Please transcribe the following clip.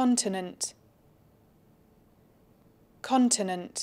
continent continent